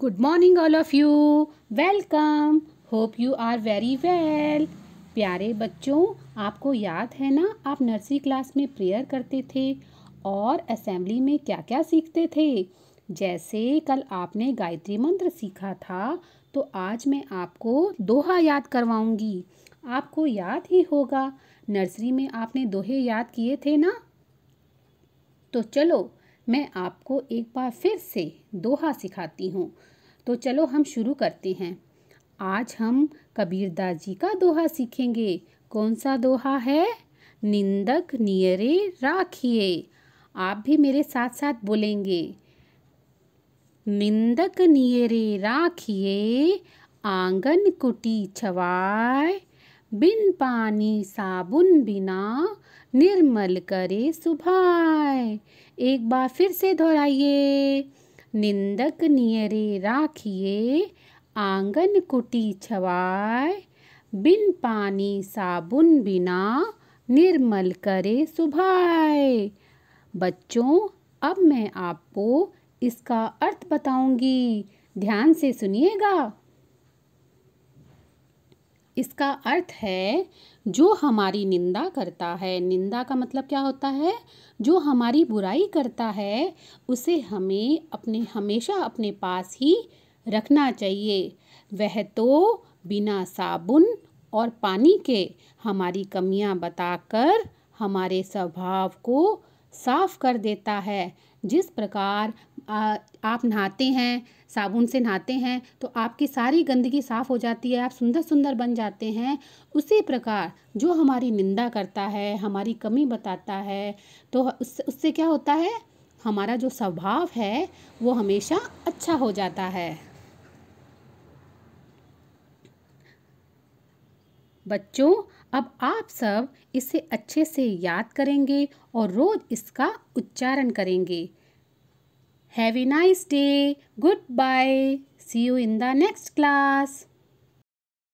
Good morning all of you welcome hope you are very well प्यारे बच्चों आपको याद है ना आप नर्सरी क्लास में प्रेयर करते थे और असेंबली में क्या क्या सीखते थे जैसे कल आपने गायत्री मंत्र सीखा था तो आज मैं आपको दोहा याद करवाऊंगी आपको याद ही होगा नर्सरी में आपने दोहे याद किए थे ना तो चलो मैं आपको एक बार फिर से दोहा सिखाती हूँ तो चलो हम शुरू करते हैं आज हम कबीरदास जी का दोहा सीखेंगे कौन सा दोहा है निंदक नियरे राखिए आप भी मेरे साथ साथ बोलेंगे निंदक नियरे राखिए आंगन कुटी छवाए बिन पानी साबुन बिना निर्मल करे सुभाय एक बार फिर से दोहराइए निंदक नियरे राखिए आंगन कुटी छवाय बिन पानी साबुन बिना निर्मल करे सुभाय बच्चों अब मैं आपको इसका अर्थ बताऊंगी ध्यान से सुनिएगा इसका अर्थ है जो हमारी निंदा करता है निंदा का मतलब क्या होता है जो हमारी बुराई करता है उसे हमें अपने हमेशा अपने पास ही रखना चाहिए वह तो बिना साबुन और पानी के हमारी कमियां बताकर हमारे स्वभाव को साफ कर देता है जिस प्रकार आप नहाते हैं साबुन से नहाते हैं तो आपकी सारी गंदगी साफ़ हो जाती है आप सुंदर सुंदर बन जाते हैं उसी प्रकार जो हमारी निंदा करता है हमारी कमी बताता है तो उस, उससे क्या होता है हमारा जो स्वभाव है वो हमेशा अच्छा हो जाता है बच्चों अब आप सब इसे अच्छे से याद करेंगे और रोज़ इसका उच्चारण करेंगे Have a nice day. Goodbye. See you in the next class.